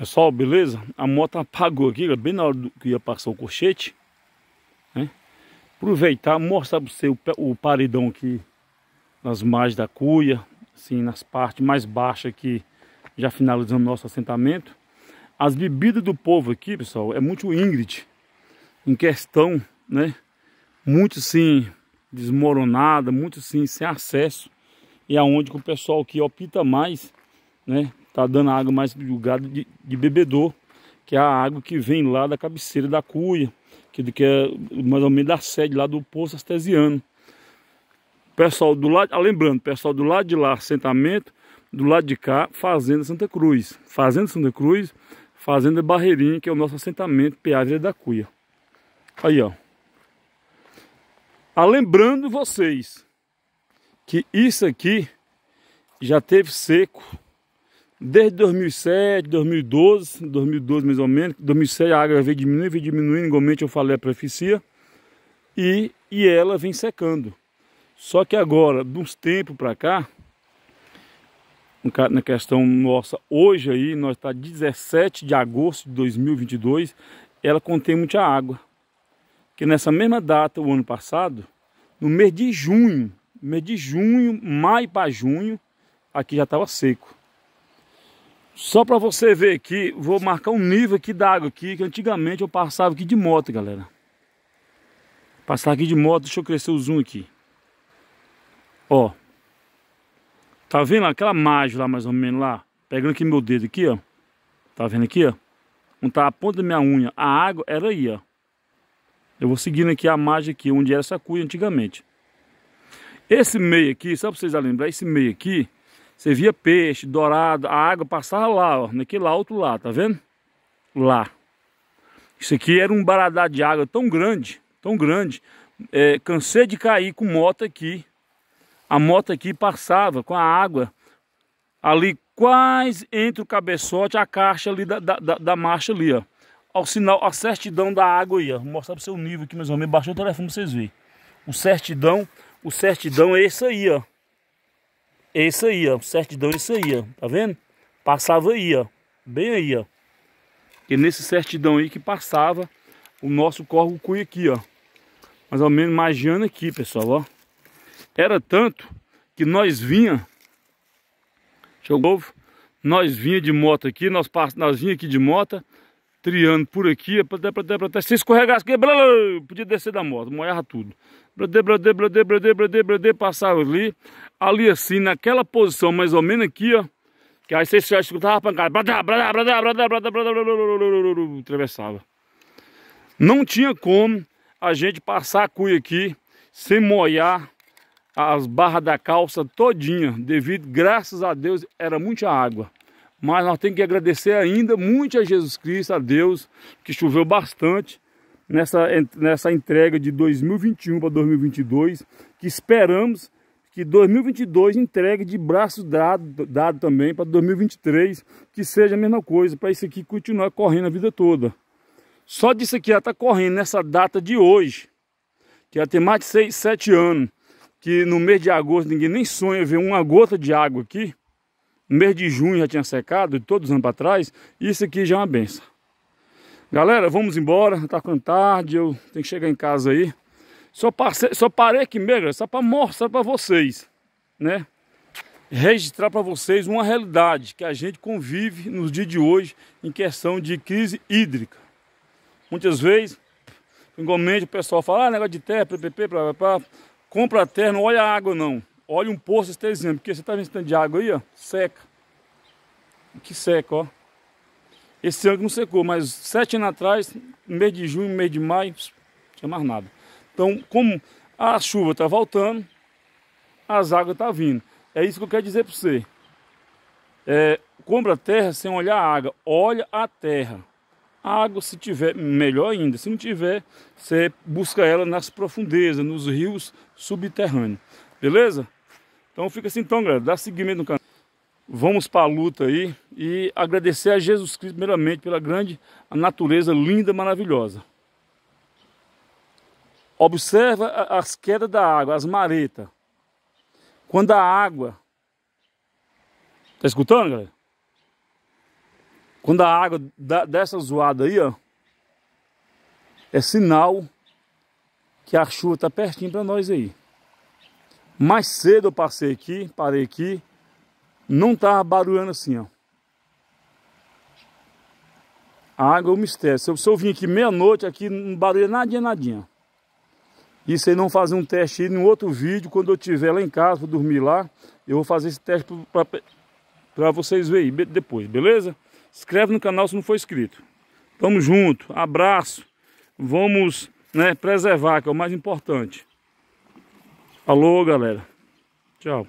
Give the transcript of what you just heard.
Pessoal, é beleza? A moto apagou aqui, bem na hora que ia passar o colchete. Né? Aproveitar, mostrar para você o, o paredão aqui nas margens da cuia, assim, nas partes mais baixas aqui, já finalizando nosso assentamento. As bebidas do povo aqui, pessoal, é muito Ingrid. Em questão, né? Muito sim desmoronada, muito sim sem acesso. E é aonde é que o pessoal que opta mais, né? tá dando a água mais do gado de, de bebedor, que é a água que vem lá da cabeceira da cuia, que, que é mais ou menos da sede lá do poço Astesiano. Pessoal do lado, ah, lembrando, pessoal do lado de lá, assentamento, do lado de cá, Fazenda Santa Cruz. Fazenda Santa Cruz, Fazenda Barreirinha, que é o nosso assentamento, Piazza da Cuia. Aí, ó. Ah, lembrando vocês que isso aqui já teve seco Desde 2007, 2012, 2012 mais ou menos, 2007 a água veio diminuindo, veio diminuindo, igualmente eu falei a profecia, e, e ela vem secando. Só que agora, de uns tempos para cá, na questão nossa, hoje aí, nós está 17 de agosto de 2022, ela contém muita água. Que nessa mesma data, o ano passado, no mês de junho, mês de junho, maio para junho, aqui já estava seco. Só para você ver aqui, vou marcar um nível aqui d'água aqui, que antigamente eu passava aqui de moto, galera. Passar aqui de moto, deixa eu crescer o zoom aqui. Ó. Tá vendo aquela margem lá, mais ou menos, lá? Pegando aqui meu dedo aqui, ó. Tá vendo aqui, ó? Onde tá a ponta da minha unha. A água era aí, ó. Eu vou seguindo aqui a margem aqui, onde era essa cuia antigamente. Esse meio aqui, só para vocês lembrar, esse meio aqui você via peixe, dourado, a água passava lá, ó, naquele alto lá, tá vendo? Lá. Isso aqui era um baradá de água tão grande, tão grande. É, cansei de cair com moto aqui. A moto aqui passava com a água ali quase entre o cabeçote a caixa ali da, da, da marcha ali, ó. Ao sinal, a certidão da água aí, ó. Vou mostrar para você o nível aqui, meus menos. Baixou o telefone para vocês verem. O certidão, o certidão é esse aí, ó. É isso aí, ó. Certidão é isso aí, ó. Tá vendo? Passava aí, ó. Bem aí, ó. E nesse certidão aí que passava o nosso corvo cuia aqui, ó. Mais ou menos magiando aqui, pessoal, ó. Era tanto que nós vinha... Deixa eu... Nós vinha de moto aqui, nós, pass... nós vinha aqui de moto, triando por aqui, até, até, até, até se escorregasse aqui, blá, blá, podia descer da moto, molhava tudo. Bradê, bradê, bradê, bradê, bradê, bradê, passava ali, ali assim, naquela posição, mais ou menos aqui, ó. Que aí você já escutava a pancada. Atravessava. Não tinha como a gente passar a cuia aqui sem molhar as barras da calça todinha, devido, graças a Deus, era muita água. Mas nós temos que agradecer ainda muito a Jesus Cristo, a Deus, que choveu bastante nessa, nessa entrega de 2021 para 2022, que esperamos que 2022 entregue de braço dado, dado também para 2023, que seja a mesma coisa, para isso aqui continuar correndo a vida toda. Só disso aqui já está correndo nessa data de hoje, que já tem mais de 6, 7 anos, que no mês de agosto ninguém nem sonha ver uma gota de água aqui. No mês de junho já tinha secado, de todos os anos para trás, isso aqui já é uma benção. Galera, vamos embora, tá ficando tarde, eu tenho que chegar em casa aí. Só, passei, só parei aqui, Megra, só para mostrar para vocês, né? Registrar para vocês uma realidade que a gente convive nos dias de hoje em questão de crise hídrica. Muitas vezes, igualmente, o pessoal fala, ah, negócio de terra, PPP, blá, blá, blá. compra a terra, não olha a água não. Olha um poço estesiano, porque você está vendo esse de água aí, ó, seca. Que seca, ó. Esse ano não secou, mas sete anos atrás, no mês de junho, no mês de maio, não tinha mais nada. Então, como a chuva está voltando, as águas estão tá vindo. É isso que eu quero dizer para você. É, compra a terra sem olhar a água. Olha a terra. A água, se tiver, melhor ainda. Se não tiver, você busca ela nas profundezas, nos rios subterrâneos. Beleza? Então fica assim então, galera. Dá seguimento no canal. Vamos para a luta aí e agradecer a Jesus Cristo primeiramente pela grande natureza linda, maravilhosa. Observa as quedas da água, as maretas. Quando a água. Tá escutando, galera? Quando a água dessa zoada aí, ó. É sinal que a chuva tá pertinho para nós aí. Mais cedo eu passei aqui, parei aqui. Não tava barulhando assim, ó. A água é um mistério. Se eu, se eu vim aqui meia-noite, aqui não barulha nadinha, nadinha. E se não fazer um teste aí no outro vídeo, quando eu estiver lá em casa, vou dormir lá, eu vou fazer esse teste para vocês verem depois, beleza? Inscreve no canal se não for inscrito. Tamo junto, abraço. Vamos né, preservar, que é o mais importante. Alô, galera. Tchau.